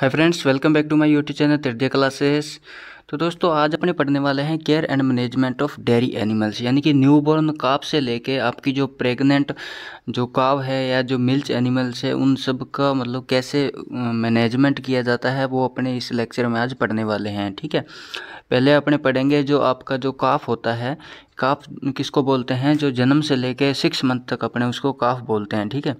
Hi friends welcome back to my YouTube channel तिरडिया classes तो दोस्तों आज अपने पढ़ने वाले हैं care and management of dairy animals यानी कि न्यू बॉर्न काप से लेके आपकी जो प्रेग्नेंट जो काव है या जो मिल्च एनिमल्स है उन सब का मतलब कैसे मैनेजमेंट किया जाता है वो अपने इस लेक्चर में आज पढ़ने वाले हैं ठीक है पहले अपने पढ़ेंगे जो आपका जो काफ होता है काफ किसको बोलते हैं जो जन्म से लेके सिक्स मंथ तक अपने उसको काफ बोलते हैं ठीक है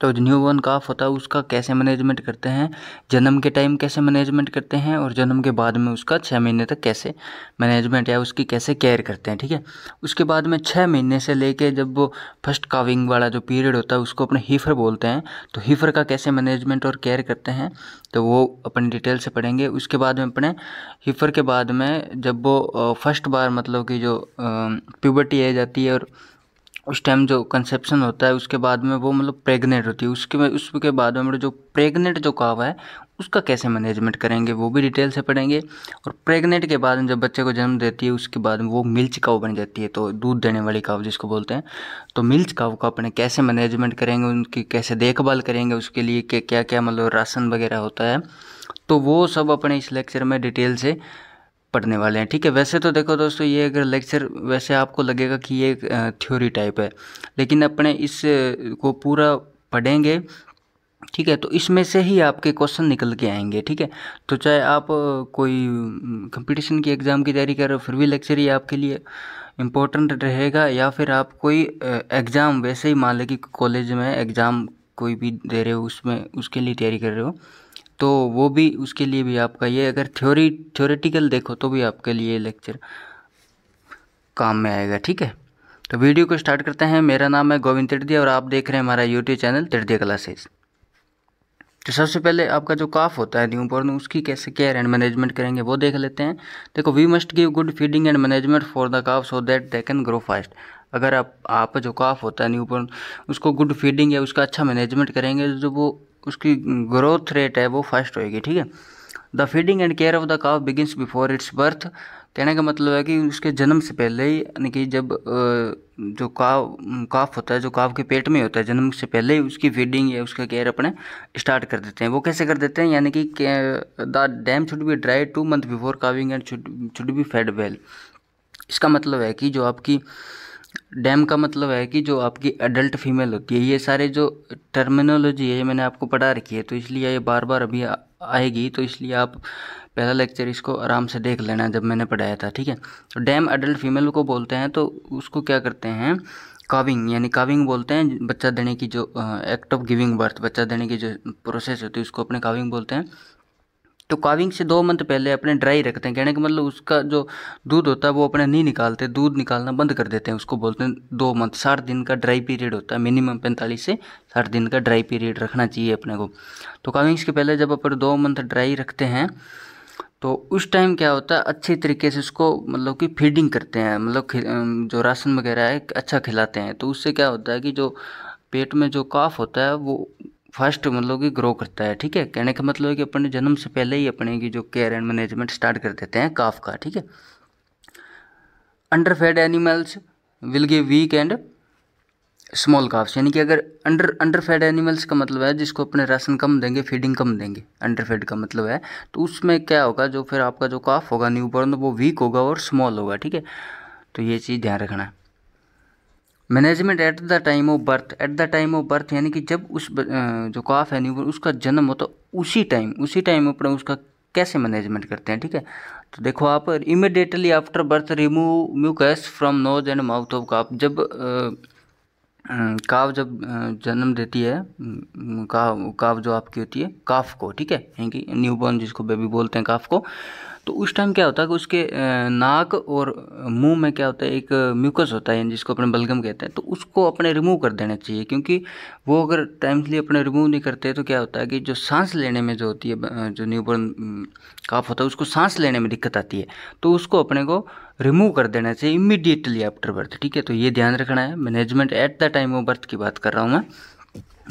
तो न्यू बॉर्न काफ होता है उसका कैसे मैनेजमेंट करते हैं जन्म के टाइम कैसे मैनेजमेंट करते हैं और जन्म के बाद में उसका छः महीने तक कैसे मैनेजमेंट या उसकी कैसे केयर करते हैं ठीक है उसके बाद में छः महीने से लेके जब वो फर्स्ट काविंग वाला जो पीरियड होता है उसको अपने हीफर बोलते हैं तो हीफर का कैसे मैनेजमेंट और केयर करते हैं तो वो अपन डिटेल से पढ़ेंगे उसके बाद में अपने हीफर के बाद में जब वो फर्स्ट बार मतलब कि जो प्यूबर्टी आ जाती है और उस टाइम जो कंसेप्शन होता है उसके बाद में वो मतलब प्रेग्नेंट होती है उसके उसके बाद में जो प्रेग्नेंट जो काव है उसका कैसे मैनेजमेंट करेंगे वो भी डिटेल से पढ़ेंगे और प्रेग्नेंट के बाद में जब बच्चे को जन्म देती है उसके बाद में वो मिल्च काव बन जाती है तो दूध देने वाली काव जिसको बोलते हैं तो मिल्च काव का अपने कैसे मैनेजमेंट करेंगे उनकी कैसे देखभाल करेंगे उसके लिए क्या क्या मतलब राशन वगैरह होता है तो वो सब अपने इस लेक्चर में डिटेल से पढ़ने वाले हैं ठीक है वैसे तो देखो दोस्तों ये अगर लेक्चर वैसे आपको लगेगा कि ये थ्योरी टाइप है लेकिन अपने इस को पूरा पढ़ेंगे ठीक है तो इसमें से ही आपके क्वेश्चन निकल के आएंगे ठीक है तो चाहे आप कोई कंपटीशन की एग्ज़ाम की तैयारी कर रहे हो फिर भी लेक्चर ही आपके लिए इम्पोर्टेंट रहेगा या फिर आप कोई एग्ज़ाम वैसे ही मान लें कि कॉलेज में एग्ज़ाम कोई भी दे रहे हो उसमें उसके लिए तैयारी कर रहे हो तो वो भी उसके लिए भी आपका ये अगर थ्योरी थ्योरेटिकल देखो तो भी आपके लिए लेक्चर काम में आएगा ठीक है तो वीडियो को स्टार्ट करते हैं मेरा नाम है गोविंद तिर्दिया और आप देख रहे हैं हमारा यूट्यूब चैनल तिर्दिया क्लासेस तो सबसे पहले आपका जो काफ होता है न्यू बॉर्न उसकी कैसे केयर एंड मैनेजमेंट करेंगे वो देख लेते हैं देखो we must give good feeding and management for the calf so that they can grow fast अगर आप आप जो काफ होता है न्यू बॉर्न उसको गुड फीडिंग या उसका अच्छा मैनेजमेंट करेंगे जो वो उसकी ग्रोथ रेट है वो फास्ट होएगी ठीक है the feeding and care of the cow begins before its birth कहने का मतलब है कि उसके जन्म से पहले ही यानी कि जब जो काव काफ होता है जो काव के पेट में होता है जन्म से पहले ही उसकी फीडिंग या उसका केयर अपने स्टार्ट कर देते हैं वो कैसे कर देते हैं यानी कि the dam should be dry two month before calving and should be fed well इसका मतलब है कि जो आपकी डैम का मतलब है कि जो आपकी एडल्ट फीमेल होती है ये सारे जो टर्मिनोलॉजी है ये मैंने आपको पढ़ा रखी है तो इसलिए ये बार बार अभी आएगी तो इसलिए आप पहला लेक्चर इसको आराम से देख लेना जब मैंने पढ़ाया था ठीक है तो डैम एडल्ट फीमेल को बोलते हैं तो उसको क्या करते हैं काविंग यानी काविंग बोलते हैं बच्चा देने की जो एक्ट ऑफ गिविंग बर्थ बच्चा देने की जो प्रोसेस होती है उसको अपने काविंग बोलते हैं तो काविंग से दो मंथ पहले अपने ड्राई रखते हैं कहने का मतलब उसका जो दूध होता है वो अपने नहीं निकालते दूध निकालना बंद कर देते हैं उसको बोलते हैं दो मंथ साठ दिन का ड्राई पीरियड होता है मिनिमम पैंतालीस से साठ दिन का ड्राई पीरियड रखना चाहिए अपने को तो काविंग्स के पहले जब अपन दो मंथ ड्राई रखते हैं तो उस टाइम क्या होता है अच्छे तरीके से उसको मतलब कि फीडिंग करते हैं मतलब जो राशन वगैरह है अच्छा खिलाते हैं तो उससे क्या होता है कि जो पेट में जो काफ होता है वो फर्स्ट मतलब कि ग्रो करता है ठीक है कहने का मतलब है कि अपने जन्म से पहले ही अपने की जो केयर एंड मैनेजमेंट स्टार्ट कर देते हैं काफ का ठीक है under fed animals will give weak and small calves यानी कि अगर अंडर अंडर फेड एनिमल्स का मतलब है जिसको अपने राशन कम देंगे फीडिंग कम देंगे अंडर फेड का मतलब है तो उसमें क्या होगा जो फिर आपका जो काफ होगा न्यू बॉर्न वो वीक होगा और स्मॉल होगा ठीक है तो ये चीज़ ध्यान रखना है management at the time of birth at the time of birth यानी कि जब उस जो काफ है न्यूबॉर्न उसका जन्म होता तो उसी टाइम उसी टाइम अपना उसका कैसे मैनेजमेंट करते हैं ठीक है तो देखो आप immediately after birth remove mucus from nose and mouth of calf जब काव जब जन्म देती है काव काव जो आपकी होती है काफ को ठीक है यानी कि न्यूबॉर्न जिसको बेबी बोलते हैं काफ को तो उस टाइम क्या होता है कि उसके नाक और मुंह में क्या होता है एक म्यूकस होता है जिसको अपने बलगम कहते हैं तो उसको अपने रिमूव कर देना चाहिए क्योंकि वो अगर टाइमली अपने रिमूव नहीं करते तो क्या होता है कि जो सांस लेने में जो होती है जो न्यूबॉर्न काफ होता है उसको सांस लेने में दिक्कत आती है तो उसको अपने को रिमूव कर देना चाहिए इमिडिएटली आफ्टर बर्थ ठीक है तो ये ध्यान रखना है management at the time of birth की बात कर रहा हूँ मैं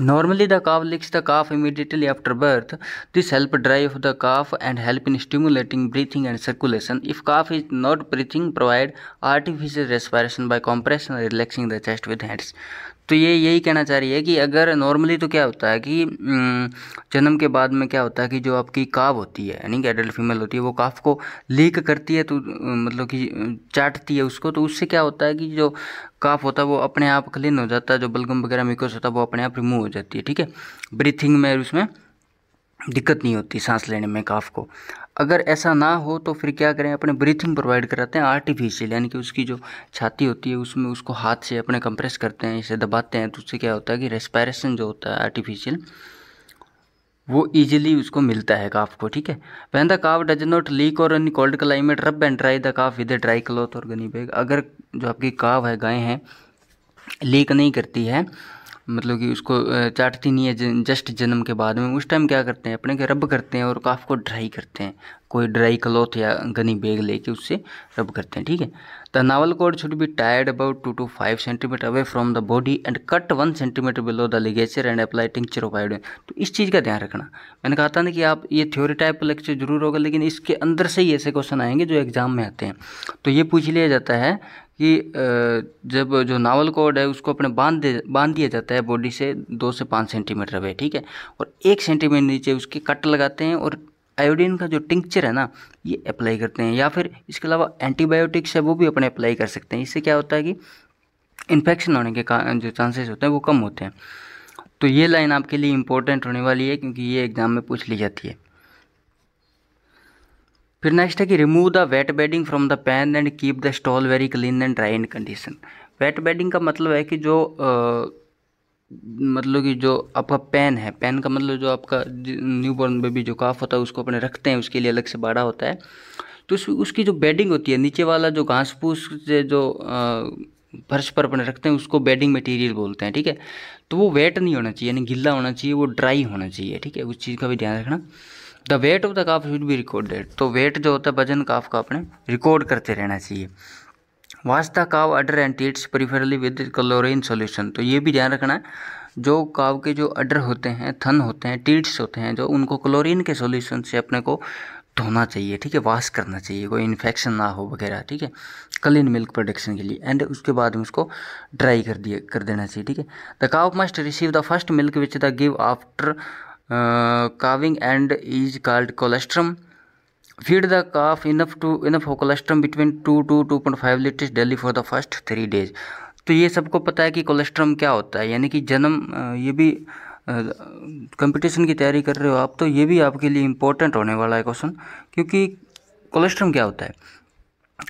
normally the calf licks the calf immediately after birth this help drive the calf and help in stimulating breathing and circulation if calf is not breathing provide artificial respiration by compression relaxing the chest with hands तो ये यही कहना चाह रही है कि अगर normally तो क्या होता है कि जन्म के बाद में क्या होता है कि जो आपकी काव होती है यानी कि एडल्ट फीमेल होती है वो काफ को लीक करती है तो मतलब कि चाटती है उसको तो उससे क्या होता है कि जो काफ होता है वो अपने आप क्लीन हो जाता है जो बलगम वगैरह मिकोस होता है वो अपने आप रिमूव हो जाती है ठीक है ब्रीथिंग में उसमें दिक्कत नहीं होती सांस लेने में काफ को अगर ऐसा ना हो तो फिर क्या करें अपने ब्रीथिंग प्रोवाइड कराते हैं आर्टिफिशियल यानी कि उसकी जो छाती होती है उसमें उसको हाथ से अपने कंप्रेस करते हैं इसे दबाते हैं तो उससे क्या होता है कि रेस्पायरेशन जो होता है आर्टिफिशियल वो इजीली उसको मिलता है काफ को ठीक है van the calf does not lick or in cold climate rub and dry the calf with dry cloth or gunny bag अगर जो आपकी काव है गाय हैं लीक नहीं करती है मतलब कि उसको चाटती नहीं है जस्ट जन्म के बाद में उस टाइम क्या करते हैं अपने के रब करते हैं और काफ को ड्राई करते हैं कोई ड्राई क्लॉथ या गनी बैग लेके उससे रब करते हैं ठीक है the navel cord should be टायर्ड about two to five centimetre away from the body and cut one centimetre below the ligature and apply tincture of तो इस चीज़ का ध्यान रखना मैंने कहा था ना कि आप ये थ्योरी टाइप लेक्चर जरूर होगा लेकिन इसके अंदर से ही ऐसे क्वेश्चन आएंगे जो एग्जाम में आते हैं तो ये पूछ लिया जाता है कि जब जो नावल कोड है उसको अपने बांध दे बांध दिया जाता है बॉडी से दो से पाँच सेंटीमीटर वे ठीक है और एक सेंटीमीटर नीचे उसके कट लगाते हैं और आयोडीन का जो टिंक्चर है ना ये अप्लाई करते हैं या फिर इसके अलावा एंटीबायोटिक्स है वो भी अपने अप्लाई कर सकते हैं इससे क्या होता है कि इन्फेक्शन होने के जो चांसेस होते हैं वो कम होते हैं तो ये लाइन आपके लिए इम्पोर्टेंट होने वाली है क्योंकि ये एग्ज़ाम में पूछ ली जाती है फिर नेक्स्ट है कि remove the wet bedding from the pen and keep the stall very clean and dry in condition wet bedding का मतलब है कि जो आ, मतलब कि जो आपका पैन है पैन का मतलब जो आपका न्यू बॉर्न बेबी जो काफ होता है उसको अपने रखते हैं उसके लिए अलग से बाड़ा होता है तो उस, उसकी जो बेडिंग होती है नीचे वाला जो घास फूस से जो फर्श पर अपने रखते हैं उसको बेडिंग मटेरियल बोलते हैं ठीक है तो वो वेट नहीं होना चाहिए यानी गिल्ला होना चाहिए वो ड्राई होना चाहिए ठीक है उस चीज़ का भी ध्यान रखना the weight of the calf should be recorded तो वेट जो होता है वजन काफ का अपने रिकॉर्ड करते रहना चाहिए wash the cow udder and teats preferably with chlorine solution तो ये भी ध्यान रखना है जो काव के जो अडर होते हैं थन होते हैं टीट्स होते हैं जो उनको क्लोरीन के सोल्यूशन से अपने को धोना चाहिए ठीक है वाश करना चाहिए कोई इन्फेक्शन ना हो वगैरह ठीक है क्लीन मिल्क प्रोडक्शन के लिए एंड उसके बाद में उसको ड्राई कर दिए कर देना चाहिए ठीक है the cow must receive the first milk which they give after calving end is called colostrum feed the calf enough to enough between colostrum between 2 to 2.5 liters daily for the first 3 days तो ये सबको पता है कि colostrum क्या होता है यानी कि जन्म ये भी कंपटीशन की तैयारी कर रहे हो आप तो ये भी आपके लिए इम्पोर्टेंट होने वाला है क्वेश्चन क्योंकि कोलेस्ट्रम क्या होता है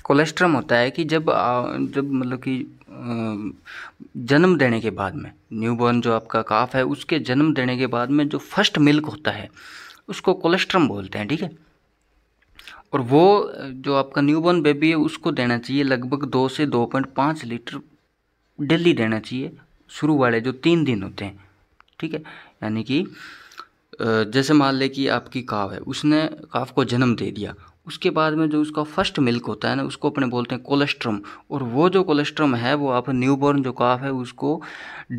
कोलेस्ट्रम होता है कि जब जब मतलब कि जन्म देने के बाद में न्यूबॉर्न जो आपका काफ है उसके जन्म देने के बाद में जो फर्स्ट मिल्क होता है उसको कोलेस्ट्रम बोलते हैं ठीक है और वो जो आपका न्यूबॉर्न बेबी है उसको देना चाहिए लगभग दो से दो पॉइंट पाँच लीटर डेली देना चाहिए शुरू वाले जो तीन दिन होते हैं ठीक है यानी कि जैसे मान ले कि आपकी काव है उसने काफ को जन्म दे दिया उसके बाद में जो उसका फर्स्ट मिल्क होता है ना उसको अपने बोलते हैं कोलेस्ट्रम और वो जो कोलेस्ट्रम है वो आप न्यूबॉर्न जो काफ है उसको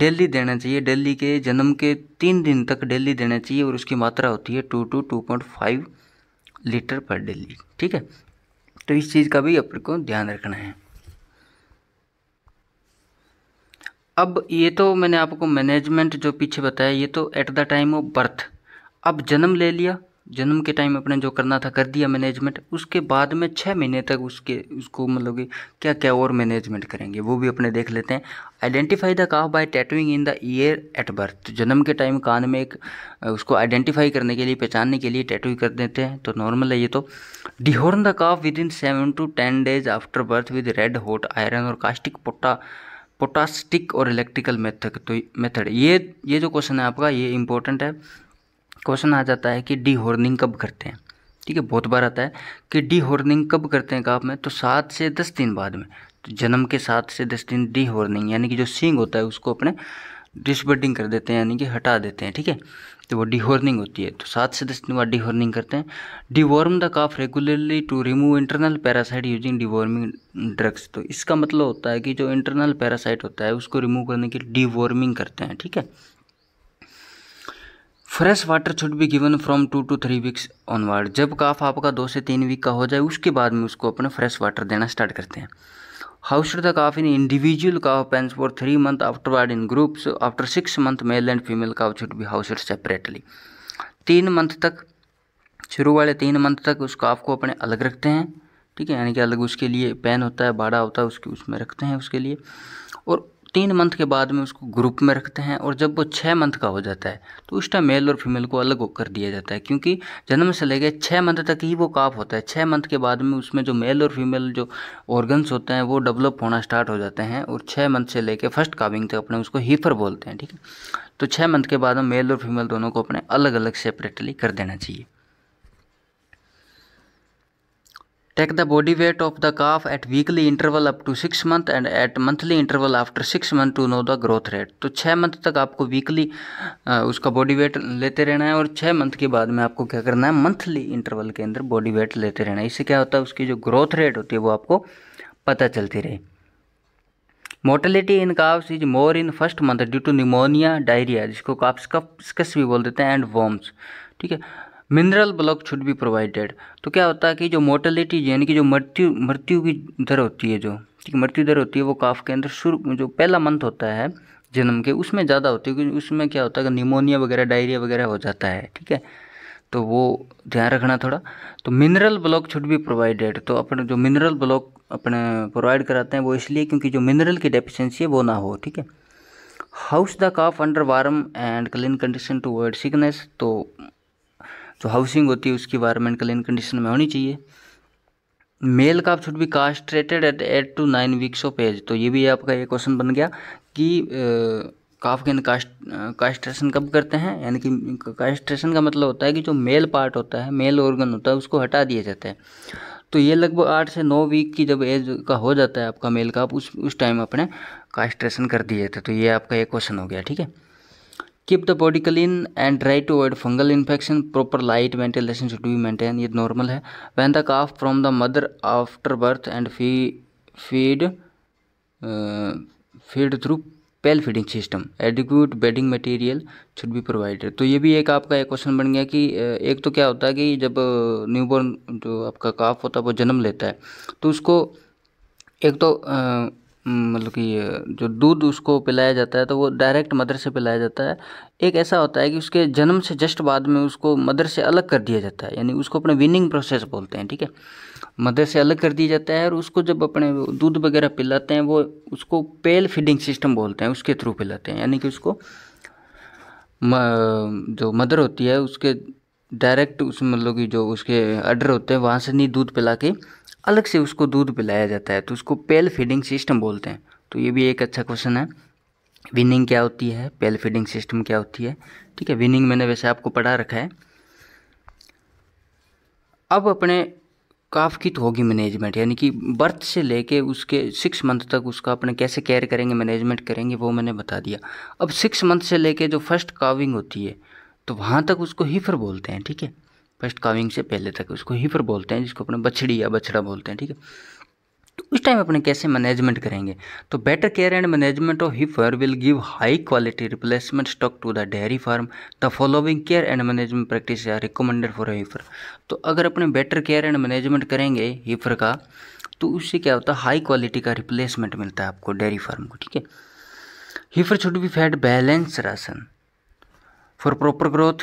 डेली देना चाहिए डेली के जन्म के तीन दिन तक डेली देना चाहिए और उसकी मात्रा होती है two to two point five litre per daily ठीक है तो इस चीज़ का भी अपने को ध्यान रखना है अब ये तो मैंने आपको मैनेजमेंट जो पीछे बताया ये तो at the time of birth अब जन्म ले लिया जन्म के टाइम अपने जो करना था कर दिया मैनेजमेंट उसके बाद में छः महीने तक उसके उसको मतलब कि क्या क्या और मैनेजमेंट करेंगे वो भी अपने देख लेते हैं identify the calf by tattooing in the ear at birth जन्म के टाइम कान में एक उसको आइडेंटिफाई करने के लिए पहचानने के लिए टैटू कर देते हैं तो नॉर्मल है ये तो dehorn the calf within seven to ten days after birth with red hot iron or caustic पोटा पोटास्टिक और इलेक्ट्रिकल मेथड तो मेथड ये ये जो क्वेश्चन है आपका ये इंपॉर्टेंट है क्वेश्चन आ जाता है कि डी हॉर्निंग कब करते हैं ठीक है बहुत बार आता है कि डी हॉर्निंग कब करते हैं काप में तो सात से दस दिन बाद में तो जन्म के सात से दस दिन डी हॉर्निंग यानी कि जो सींग होता है उसको अपने डिसबर्डिंग कर देते हैं यानी कि हटा देते हैं ठीक है तो वो डिहॉर्निंग होती है तो सात से दस दिन बाद डिहॉर्निंग करते हैं deworm the calf regularly to remove internal parasite using deworming drugs तो इसका मतलब होता है कि जो इंटरनल पैरासाइट होता है उसको रिमूव करने के लिए डिवॉर्मिंग करते हैं ठीक है fresh water should be given from two to three weeks onward जब काफ आपका दो से तीन वीक का हो जाए उसके बाद में उसको अपना फ्रेश वाटर देना स्टार्ट करते हैं how should the calf in individual calf pens for three month afterward in groups after six month male and female calf should be house separately तीन मंथ तक शुरू वाले तीन मंथ तक उस काफ को अपने अलग रखते हैं ठीक है यानी कि अलग उसके लिए पेन होता है बाड़ा होता है उसके उसमें रखते हैं उसके लिए और तीन मंथ के बाद में उसको ग्रुप में रखते हैं और जब वो छः मंथ का हो जाता है तो उस टाइम मेल और फीमेल को अलग कर दिया जाता है क्योंकि जन्म से लेकर छः मंथ तक ही वो काफ होता है छः मंथ के बाद में उसमें जो मेल और फीमेल जो ऑर्गन्स होते हैं वो डेवलप होना स्टार्ट हो जाते हैं और छः मंथ से लेकर फर्स्ट काविंग तक अपने उसको हीफर बोलते हैं ठीक है तो छः मंथ के बाद में मेल और फीमेल दोनों को अपने अलग अलग सेपरेटली कर देना चाहिए take the body weight of the calf at weekly interval up to six month and at monthly interval after six month to know the growth rate तो छः मंथ तक आपको वीकली उसका बॉडी वेट लेते रहना है और छः मंथ के बाद में आपको क्या करना है मंथली इंटरवल के अंदर बॉडी वेट लेते रहना है इससे क्या होता है उसकी जो ग्रोथ रेट होती है वो आपको पता चलती रही mortality in calves is more in first month due to pneumonia diarrhoea जिसको काप्स का स्कस भी बोल देते हैं एंड वॉम्स ठीक है mineral block should be provided तो क्या होता है कि जो मोर्टलिटी यानी कि जो मृत्यु मृत्यु की दर होती है जो ठीक मृत्यु दर होती है वो काफ के अंदर शुरू जो पहला मंथ होता है जन्म के उसमें ज़्यादा होती है क्योंकि उसमें क्या होता है कि निमोनिया वगैरह डायरिया वगैरह हो जाता है ठीक है तो वो ध्यान रखना थोड़ा तो mineral block should be provided तो अपने जो मिनरल ब्लॉक अपने प्रोवाइड कराते हैं वो इसलिए क्योंकि जो मिनरल की डेफिशेंसी है वो ना हो ठीक है house the calf under warm and clean condition to avoid sickness तो जो तो हाउसिंग होती है उसकी वायरमेंट क्लीन कंडीशन में होनी चाहिए मेल का should be castrated at eight to nine weeks of age तो ये भी आपका ये क्वेश्चन बन गया कि काफ के कास्ट कास्ट्रेशन कब करते हैं यानी कि कास्ट्रेशन का मतलब होता है कि जो मेल पार्ट होता है मेल ऑर्गन होता है उसको हटा दिया जाता है तो ये लगभग आठ से नौ वीक की जब एज का हो जाता है आपका मेल का आप उस उस टाइम अपने कास्ट्रेशन कर दिए थे तो ये आपका एक क्वेश्चन हो गया ठीक है keep the body clean and try to avoid fungal infection proper light ventilation should be maintain ये नॉर्मल है van the calf from the mother after birth and fee feed feed through pail feeding system adequate bedding material should be provided तो ये भी एक आपका एक question बन गया कि uh, एक तो क्या होता है कि जब न्यू uh, बॉर्न जो आपका काफ होता है वो जन्म लेता है तो उसको एक तो uh, हम्म, मतलब कि जो दूध उसको पिलाया जाता है तो वो डायरेक्ट मदर से पिलाया जाता है एक ऐसा होता है कि उसके जन्म से जस्ट बाद में उसको मदर से अलग कर दिया जाता है यानी उसको अपने विनिंग प्रोसेस बोलते हैं ठीक है मदर से अलग कर दिया जाता है और उसको जब अपने दूध वगैरह पिलाते हैं वो उसको पेल फीडिंग सिस्टम बोलते हैं उसके थ्रू पिलाते हैं यानी कि उसको म, जो मदर होती है उसके डायरेक्ट उस मतलब कि जो उसके अडर होते हैं वहाँ से नहीं दूध पिला के अलग से उसको दूध पिलाया जाता है तो उसको पेल फीडिंग सिस्टम बोलते हैं तो ये भी एक अच्छा क्वेश्चन है विनिंग क्या होती है पेल फीडिंग सिस्टम क्या होती है ठीक है विनिंग मैंने वैसे आपको पढ़ा रखा है अब अपने काफ की तो होगी मैनेजमेंट यानी कि बर्थ से लेके उसके सिक्स मंथ तक उसका अपने कैसे केयर करेंगे मैनेजमेंट करेंगे वो मैंने बता दिया अब सिक्स मंथ से लेके जो फर्स्ट काविंग होती है तो वहाँ तक उसको हीफर बोलते हैं ठीक है फर्स्ट काविंग से पहले तक उसको हीफर बोलते हैं जिसको अपने बछड़ी या बछड़ा बोलते हैं ठीक है तो उस टाइम अपने कैसे मैनेजमेंट करेंगे तो better care and management of heifer will give high quality replacement stock to the dairy farm the following care and management practice are recommended for heifer तो अगर अपने बेटर केयर एंड मैनेजमेंट करेंगे हीफर का तो उससे क्या होता है हाई क्वालिटी का रिप्लेसमेंट मिलता है आपको डेयरी फार्म को ठीक है heifer should be fed balance ration for proper growth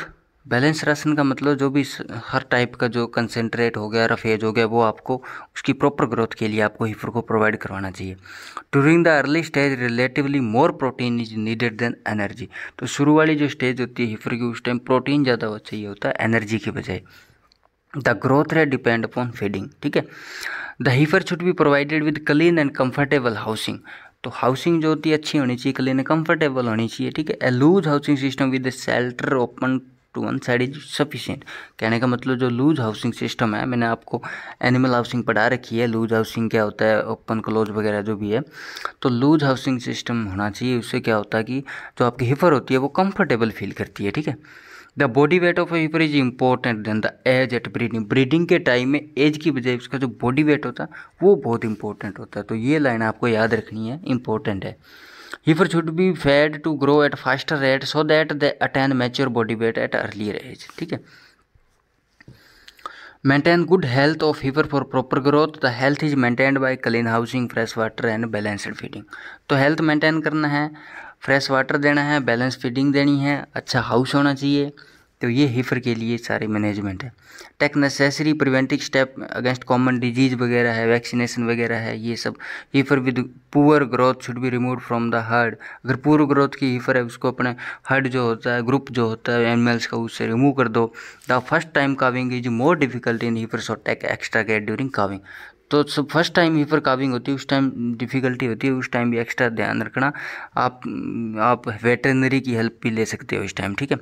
balance ration का मतलब जो भी हर टाइप का जो कंसेंट्रेट हो गया रफेज हो गया वो आपको उसकी प्रॉपर ग्रोथ के लिए आपको हीफर को प्रोवाइड करवाना चाहिए during the early stage relatively more protein is needed than energy तो शुरू वाली जो स्टेज होती है हीफर की उस टाइम प्रोटीन ज़्यादा चाहिए होता है एनर्जी के बजाय the growth rate depend upon feeding ठीक है the heifer should be provided with clean and comfortable housing तो हाउसिंग जो होती है अच्छी होनी चाहिए क्लीन कंफर्टेबल होनी चाहिए ठीक है a loose housing system with shelter open to one side is sufficient कहने का मतलब जो लूज हाउसिंग सिस्टम है मैंने आपको एनिमल हाउसिंग पढ़ा रखी है लूज हाउसिंग क्या होता है ओपन क्लोज वगैरह जो भी है तो लूज हाउसिंग सिस्टम होना चाहिए उससे क्या होता है कि जो आपकी हिफर होती है वो कंफर्टेबल फील करती है ठीक है the body weight of heifer is important than the age at breeding breeding के टाइम में एज की बजाय उसका जो बॉडी वेट होता है वो बहुत इंपॉर्टेंट होता है तो ये लाइन आपको याद रखनी है इंपॉर्टेंट है heifer should be fed to grow at faster rate so that they attain mature body weight at earlier age ठीक है maintain good health of heifer for proper growth the health is maintained by clean housing fresh water and balanced feeding तो health maintain करना है fresh water देना है balance feeding देनी है अच्छा हाउस होना चाहिए तो ये हीफर के लिए सारे मैनेजमेंट है take necessary preventive step against common disease वगैरह है वैक्सीनेशन वगैरह है ये सब heifer with poor growth should be remove from the herd अगर पुअर ग्रोथ की हीफर है उसको अपने हर्ड जो होता है ग्रुप जो होता है एनिमल्स का उससे रिमूव कर दो the first time calving is more difficult in heifer so take extra care during calving तो सब फर्स्ट टाइम ही पर काबिंग होती है उस टाइम डिफ़िकल्टी होती है उस टाइम भी एक्स्ट्रा ध्यान रखना आप आप वेटरनरी की हेल्प भी ले सकते हो इस टाइम ठीक है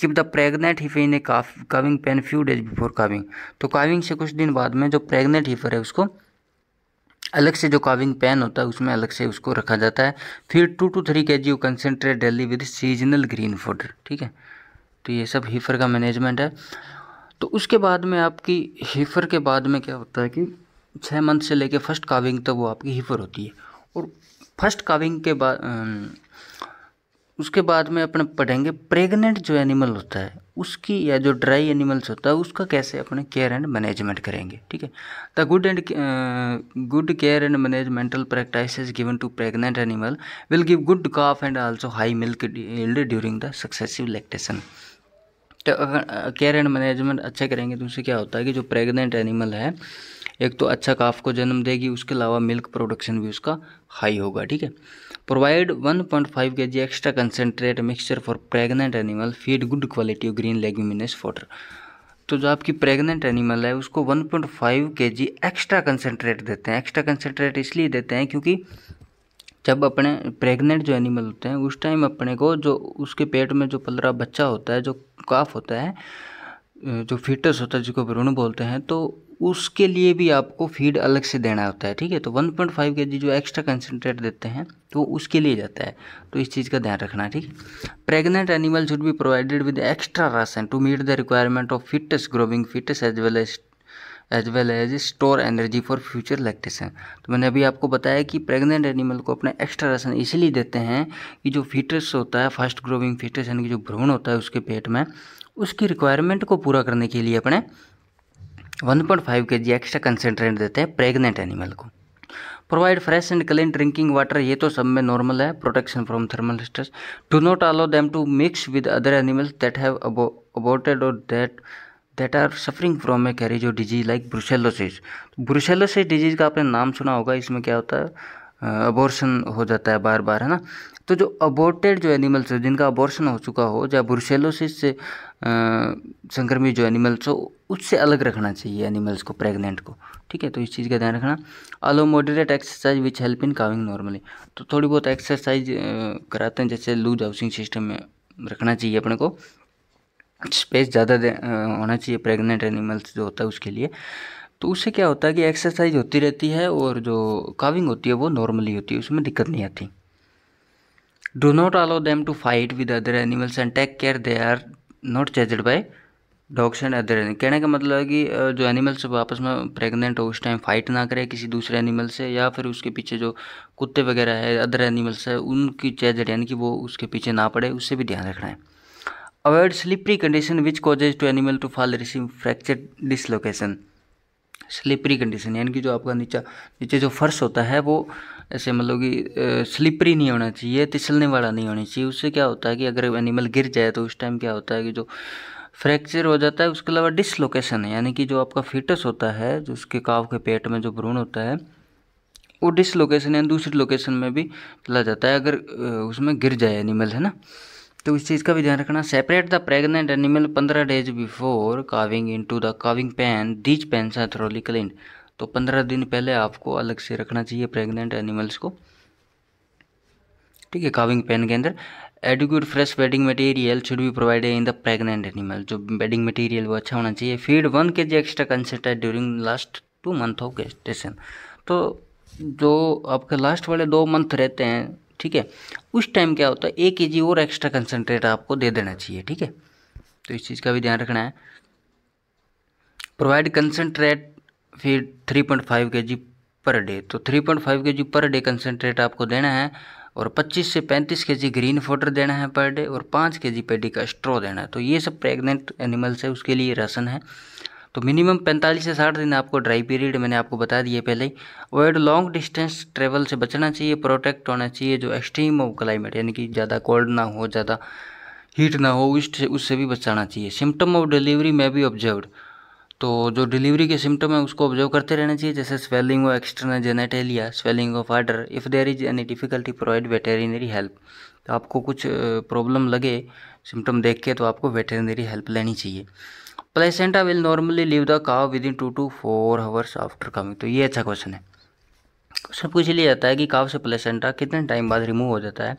keep the pregnant heifer in a calving pen few days before calving तो काविंग से कुछ दिन बाद में जो प्रेगनेंट हीफर है उसको अलग से जो काविंग पेन होता है उसमें अलग से उसको रखा जाता है फिर to to three K G concentrate daily with seasonal green food ठीक है तो ये सब हीफर का मैनेजमेंट है तो उसके बाद में आपकी हीफर के बाद में क्या होता है कि छः मंथ से लेके फर्स्ट काविंग तक तो वो आपकी हीफर होती है और फर्स्ट काविंग के बाद उसके बाद में अपन पढ़ेंगे प्रेग्नेंट जो एनिमल होता है उसकी या जो ड्राई एनिमल्स होता है उसका कैसे अपने केयर एंड मैनेजमेंट करेंगे ठीक है the good and good care and managemental practice given to pregnant animal will give good calf and also high milk yield during the successive lactation तो अगर केयर एंड मैनेजमेंट अच्छे करेंगे तो उससे क्या होता है कि जो प्रेग्नेंट एनिमल है एक तो अच्छा काफ को जन्म देगी उसके अलावा मिल्क प्रोडक्शन भी उसका हाई होगा ठीक है provide 1.5 point five K G extra concentrate mixture for pregnant animal feed good quality of green leguminous fodder तो जो आपकी प्रेग्नेंट एनिमल है उसको 1.5 point five K G extra concentrate देते हैं एक्स्ट्रा कंसेंट्रेट इसलिए देते हैं क्योंकि जब अपने प्रेग्नेंट जो एनिमल होते हैं उस टाइम अपने को जो उसके पेट में जो पलरा बच्चा होता है जो काफ होता है जो फीटस होता है जिसको भ्रूण बोलते हैं तो उसके लिए भी आपको फीड अलग से देना होता है ठीक है तो 1.5 पॉइंट जो एक्स्ट्रा कंसनट्रेट देते हैं तो उसके लिए जाता है तो इस चीज़ का ध्यान रखना ठीक है pregnant animal should be provided with extra ration to meet the requirement of foetus growing foetus as well as as well as store energy for future lactation तो मैंने अभी आपको बताया कि प्रेगनेंट एनिमल को अपना एक्स्ट्रा राशन इसलिए देते हैं कि जो फिटस होता है फास्ट ग्रोविंग फिटस यानी कि जो भ्रूण होता है उसके पेट में उसकी रिक्वायरमेंट को पूरा करने के लिए अपने one point five K G extra concentrate देते हैं प्रेग्नेंट एनिमल को provide fresh and clean drinking water ये तो सब में नॉर्मल है protection from thermal stress do not allow them to mix with other animals that have aborted और that that are suffering from a जो disease like brucellosis brucellosis disease का आपने नाम सुना होगा इसमें क्या होता है अबॉर्शन हो जाता है बार बार है ना तो जो अबोर्टेड जो एनिमल्स हो जिनका अबॉर्शन हो चुका हो या ब्रुसेलोसिस से संक्रमित जो एनिमल्स हो उससे अलग रखना चाहिए एनिमल्स को प्रेग्नेंट को ठीक है तो इस चीज़ का ध्यान रखना allow moderate exercise which help in calving normally तो थोड़ी बहुत एक्सरसाइज कराते हैं जैसे लूज हाउसिंग सिस्टम में रखना चाहिए अपने को स्पेस ज़्यादा होना चाहिए प्रेग्नेंट एनिमल्स जो होता है उसके लिए तो उससे क्या होता है कि एक्सरसाइज होती रहती है और जो काविंग होती है वो नॉर्मली होती है उसमें दिक्कत नहीं आती do not allow them to fight with other animals and take care they are not chased by dogs and other animal कहने का मतलब है कि जो एनिमल्स वो आपस में प्रेग्नेंट हो उस टाइम फाइट ना करे किसी दूसरे एनिमल से या फिर उसके पीछे जो कुत्ते वगैरह है अदर एनिमल्स है उनकी चेजर यानी कि वो उसके पीछे ना पड़े उससे भी ध्यान रखना है avoid slippery condition which causes to animal to fall receive fracture dislocation slippery condition यानी कि जो आपका नीचा नीचे जो फर्श होता है वो ऐसे मतलब कि स्लिपरी नहीं होना चाहिए तिसलने वाला नहीं होना चाहिए उससे क्या होता है कि अगर एनिमल गिर जाए तो उस टाइम क्या होता है कि जो फ्रैक्चर हो जाता है उसके अलावा डिसलोकेशन है यानी कि जो आपका फिटस होता है जो उसके काव के पेट में जो भ्रूण होता है वो डिसलोकेशन यानी दूसरी लोकेशन में भी चला जाता है अगर उसमें गिर जाए एनिमल है ना तो इस चीज़ का भी ध्यान रखना सेपरेट द प्रेगनेंट एनिमल पंद्रह days before calving into the calving pen these pen सा थ्रोली क्लीन तो पंद्रह दिन पहले आपको अलग से रखना चाहिए प्रेगनेंट एनिमल्स को ठीक है काविंग पेन के अंदर adequate fresh bedding material should be provided in the pregnant animal जो बेडिंग मटेरियल वो अच्छा होना चाहिए feed one K G extra concentrate during last two month of gestation तो जो आपके लास्ट वाले दो मंथ रहते हैं ठीक है उस टाइम क्या होता है एक के जी और एक्स्ट्रा कंसनट्रेट आपको दे देना चाहिए ठीक है तो इस चीज़ का भी ध्यान रखना है प्रोवाइड कंसनट्रेट फिर three point five K G per day तो three point five K G per day concentrate आपको देना है और 25 से 35 के जी ग्रीन फोडर देना है पर डे और 5 के जी पेडी का स्ट्रॉ देना है तो ये सब प्रेग्नेंट एनिमल्स है उसके लिए राशन है तो मिनिमम 45 से 60 दिन आपको ड्राई पीरियड मैंने आपको बता दिया पहले ही अवॉइड लॉन्ग डिस्टेंस ट्रेवल से बचना चाहिए प्रोटेक्ट होना चाहिए जो एक्सट्रीम ऑफ क्लाइमेट यानी कि ज़्यादा कोल्ड ना हो ज़्यादा हीट ना हो उससे उससे भी बचाना चाहिए सिम्टम ऑफ डिलीवरी में भी ऑब्जर्व तो जो डिलीवरी के सिम्टम है उसको ऑब्जर्व करते रहना चाहिए जैसे swelling of external genitalia swelling of udder if there is any difficulty provide veterinary help तो आपको कुछ प्रॉब्लम लगे सिम्टम देख के तो आपको वेटेरिनरी हेल्प लेनी चाहिए placenta will normally leave the cow within two to four hours after calving तो ये अच्छा क्वेश्चन है सब कुछ लिया जाता है कि काव से प्लेसेंटा कितने टाइम बाद रिमूव हो जाता है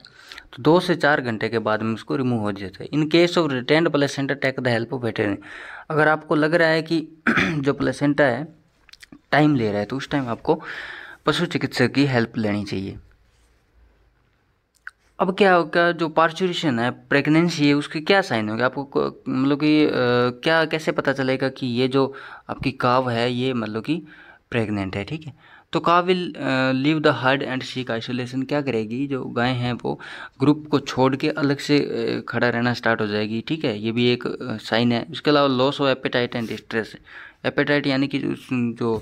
तो दो से चार घंटे के बाद में उसको रिमूव हो जाता है in case of retained placenta take the help of veterinary अगर आपको लग रहा है कि जो प्लेसेंटा है टाइम ले रहा है तो उस टाइम आपको पशु चिकित्सक की हेल्प लेनी चाहिए अब क्या होगा जो पार्चुरेशन है प्रेगनेंसी है उसके क्या साइन होंगे आपको मतलब कि क्या कैसे पता चलेगा कि ये जो आपकी काव है ये मतलब कि प्रेग्नेंट है ठीक है तो cow will leave the herd and seek isolation क्या करेगी जो गाय हैं वो ग्रुप को छोड़ के अलग से खड़ा रहना स्टार्ट हो जाएगी ठीक है ये भी एक साइन है इसके अलावा loss of appetite and stress appetite यानी कि जो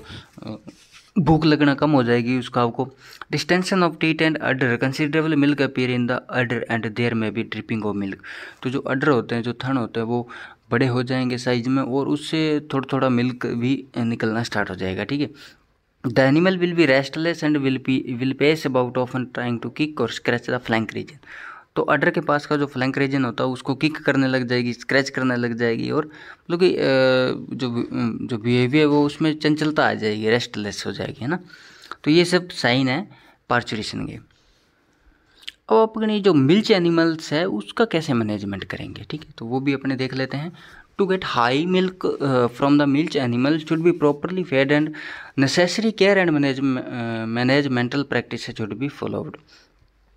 भूख लगना कम हो जाएगी उस काव को distension of teat and udder considerable milk appear in the udder and there में भी ड्रिपिंग ऑफ मिल्क तो जो अडर होते हैं जो थन होते हैं वो बड़े हो जाएंगे साइज में और उससे थोड़ा थोड़ा मिल्क भी निकलना स्टार्ट हो जाएगा ठीक है The animal will be restless and will be will pace about often trying to kick or scratch the flank region. तो अडर के पास का जो फ्लैंक रीजन होता है उसको किक करने लग जाएगी स्क्रैच करने लग जाएगी और मतलब कि जो जो बिहेवियर वो उसमें चंचलता आ जाएगी रेस्टलेस हो जाएगी है ना तो ये सब साइन है पार्चुरेशन के अब अपने जो मिल्च एनिमल्स है उसका कैसे मैनेजमेंट करेंगे ठीक है तो वो भी अपने देख लेते हैं to get high milk uh, from the milch animal should be properly fed and necessary care and manage, uh, management practices should be followed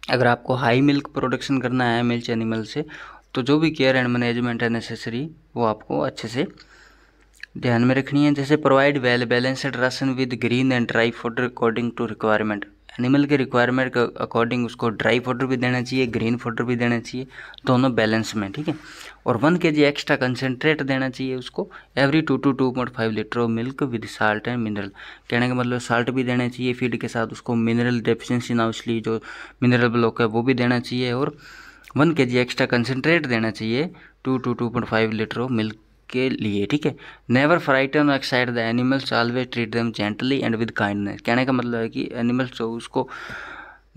अगर आपको हाई मिल्क प्रोडक्शन करना है मिल्च एनिमल से तो जो भी केयर एंड मैनेजमेंट है necessary वो आपको अच्छे से ध्यान में रखनी है जैसे provide well balanced ration with green and dry food according to requirement animal के रिक्वायरमेंट के अकॉर्डिंग उसको ड्राई फोटर भी देना चाहिए ग्रीन फोटर भी देना चाहिए दोनों बैलेंस में ठीक है और one K G extra concentrate देना चाहिए उसको every two to two point five litre of milk with salt and mineral कहने का मतलब साल्ट भी देना चाहिए फीड के साथ उसको मिनरल डेफिशेंसी ना उसली जो मिनरल ब्लॉक है वो भी देना चाहिए और one K G extra concentrate देना चाहिए two to two point five litre of milk के लिए ठीक है नेवर फ्राइटन और the animals always treat them gently and with kindness कहने का मतलब है कि एनिमल्स जो उसको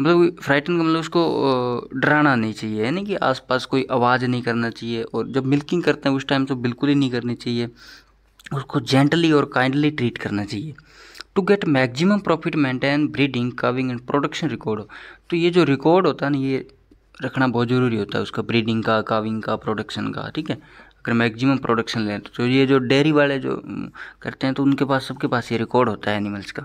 मतलब फ्राइटन का मतलब उसको डराना नहीं चाहिए यानी कि आसपास कोई आवाज़ नहीं करना चाहिए और जब मिल्किंग करते हैं उस टाइम तो बिल्कुल ही नहीं करनी चाहिए उसको जेंटली और काइंडली ट्रीट करना चाहिए to get maximum profit maintain breeding calving and production record तो ये जो रिकॉर्ड होता है ना ये रखना बहुत ज़रूरी होता है उसका ब्रीडिंग का काविंग का प्रोडक्शन का ठीक है अगर मैक्सिमम प्रोडक्शन लें तो ये जो डेयरी वाले जो करते हैं तो उनके पास सबके पास ये रिकॉर्ड होता है एनिमल्स का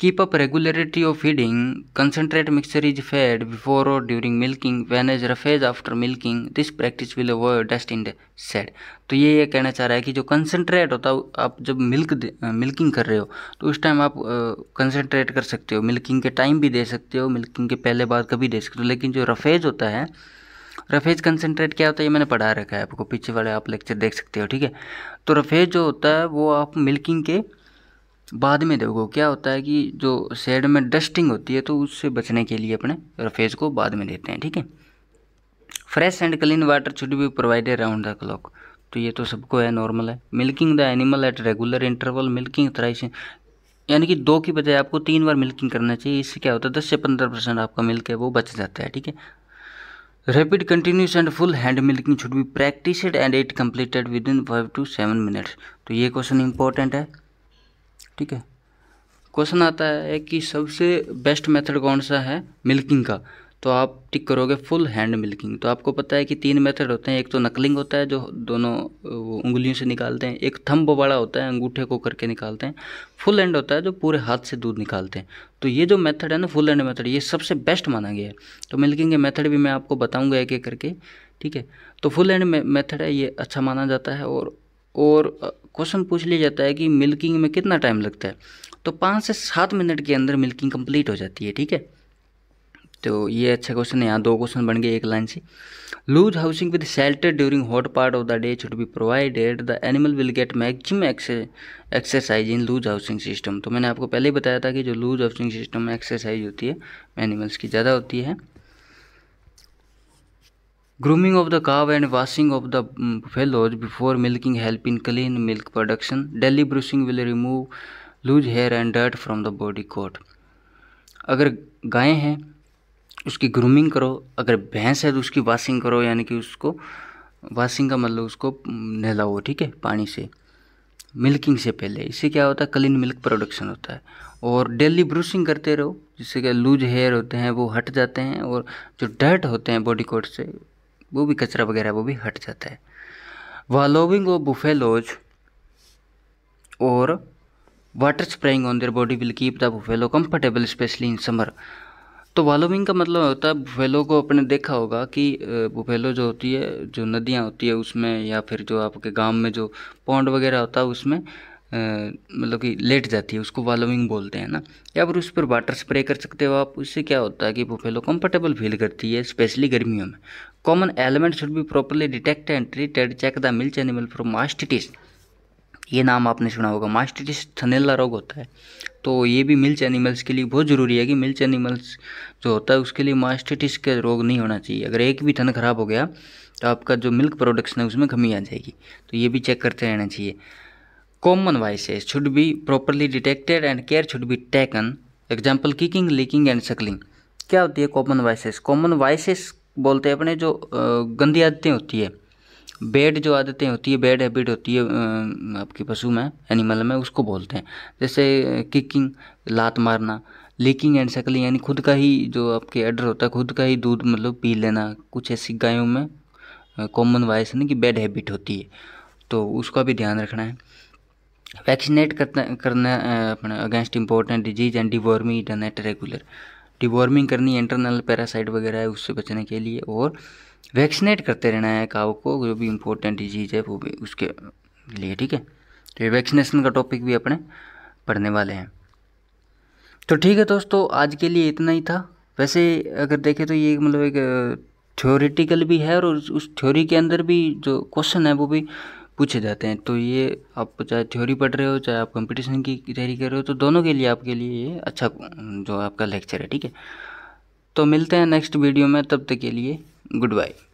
keep up regularity of feeding concentrate mixture is fed before और during milking whereas roughage after milking this practice will avoid dust in shed तो ये ये कहना चाह रहा है कि जो कंसनट्रेट होता है आप जब मिल्क मिल्किंग कर रहे हो तो उस टाइम आप कंसनट्रेट कर सकते हो मिल्किंग के टाइम भी दे सकते हो मिल्किंग के पहले बाद कभी दे सकते हो लेकिन जो रफेज होता है रफेज कंसनट्रेट क्या होता है ये मैंने पढ़ा रखा है आपको पीछे वाले आप लेक्चर देख सकते हो ठीक है तो रफेज जो होता है वो आप मिल्किंग के बाद में देखो क्या होता है कि जो शेड में डस्टिंग होती है तो उससे बचने के लिए अपने रफेज को बाद में देते हैं ठीक है fresh and clean water should be provided round the clock तो ये तो सबको है नॉर्मल है milking the animal at regular interval milking thrice यानी कि दो की बजाय आपको तीन बार मिल्किंग करना चाहिए इससे क्या होता है दस से पंद्रह परसेंट आपका मिल्क है वो बच जाता है ठीक है rapid continuous and full hand milking should be practice and it completed within five to seven minutes तो ये क्वेश्चन इंपॉर्टेंट है ठीक है क्वेश्चन आता है कि सबसे बेस्ट मेथड कौन सा है मिल्किंग का तो आप टिक करोगे फुल हैंड मिल्किंग तो आपको पता है कि तीन मेथड होते हैं एक तो नकलिंग होता है जो दोनों उंगलियों से निकालते हैं एक थम्ब वाला होता है अंगूठे को करके निकालते हैं फुल हैंड होता है जो पूरे हाथ से दूध निकालते हैं तो ये जो मेथड है ना फुल हैंड मेथड ये सबसे बेस्ट माना गया है तो मिल्किंग के मेथड भी मैं आपको बताऊँगा एक एक करके ठीक है तो फुल हैंड मेथड है ये अच्छा माना जाता है और और क्वेश्चन पूछ लिया जाता है कि मिल्किंग में कितना टाइम लगता है तो पाँच से सात मिनट के अंदर मिल्किंग कंप्लीट हो जाती है ठीक है तो ये अच्छा क्वेश्चन है यहाँ दो क्वेश्चन बन गए एक लाइन से loose housing with shelter during hot part of the day should be provided the animal will get maximum exercise in loose housing system तो मैंने आपको पहले ही बताया था कि जो लूज हाउसिंग सिस्टम में एक्सरसाइज होती है एनिमल्स की ज़्यादा होती है grooming of the cow and washing of the fellows before milking help in clean milk production daily brushing will remove loose hair and dirt from the body coat अगर गायें हैं उसकी ग्रूमिंग करो अगर भैंस है तो उसकी वाशिंग करो यानी कि उसको वाशिंग का मतलब उसको नहलाओ ठीक है पानी से मिल्किंग से पहले इससे क्या होता है क्लीन मिल्क प्रोडक्शन होता है और डेली ब्रूशिंग करते रहो जिससे क्या लूज हेयर होते हैं वो हट जाते हैं और जो डर्ट होते हैं बॉडी कोट से वो भी कचरा वगैरह वो भी हट जाता है वालोविंग ऑफ बुफेलोज और water spraying on their body will keep the buffalo comfortable specially in summer तो वालोविंग का मतलब होता है बुफेलो को अपने देखा होगा कि भूफेलो जो होती है जो नदियाँ होती है उसमें या फिर जो आपके गांव में जो पौंड वगैरह होता है उसमें मतलब कि लेट जाती है उसको वालोविंग बोलते हैं ना या फिर उस पर वाटर स्प्रे कर सकते हो आप उससे क्या होता है कि भूफेलो कंफर्टेबल फील करती है स्पेशली गर्मियों में common ailment should be properly detect and treated check the milch animal from mastitis ये नाम आपने सुना होगा मास्टिटिस थनेला रोग होता है तो ये भी मिल्च एनिमल्स के लिए बहुत ज़रूरी है कि मिल्च एनिमल्स जो होता है उसके लिए मास्टिटिस का रोग नहीं होना चाहिए अगर एक भी थन खराब हो गया तो आपका जो मिल्क प्रोडक्शन है उसमें कमी आ जाएगी तो ये भी चेक करते रहना चाहिए common vices should be properly detected and care should be taken example kicking licking and suckling क्या होती है कॉमन वाइसेस कॉमन वाइसेस बोलते हैं अपने जो गंदी आदतें होती है बैड जो आदतें होती है बैड हैबिट होती है आपके पशु में एनिमल में उसको बोलते हैं जैसे किकिंग लात मारना लीकिंग एंड सकलिंग यानी खुद का ही जो आपके एडर होता है खुद का ही दूध मतलब पी लेना कुछ ऐसी गायों में कॉमन वायस ना कि बैड हैबिट होती है तो उसका भी ध्यान रखना है वैक्सीनेट करना करना अपना against important disease and deworming done at regular deworming करनी इंटरनल पैरासाइट वगैरह है उससे बचने के लिए और वैक्सीनेट करते रहना है काव को जो भी इम्पोर्टेंट डिजीज़ है वो भी उसके लिए ठीक है तो ये वैक्सीनेशन का टॉपिक भी अपने पढ़ने वाले हैं तो ठीक है दोस्तों आज के लिए इतना ही था वैसे अगर देखें तो ये मतलब एक थ्योरेटिकल भी है और उस थ्योरी के अंदर भी जो क्वेश्चन है वो भी पूछे जाते हैं तो ये आप चाहे थ्योरी पढ़ रहे हो चाहे आप कंपटीशन की तैयारी कर रहे हो तो दोनों के लिए आपके लिए ये अच्छा जो आपका लेक्चर है ठीक है तो मिलते हैं नेक्स्ट वीडियो में तब तक के लिए goodbye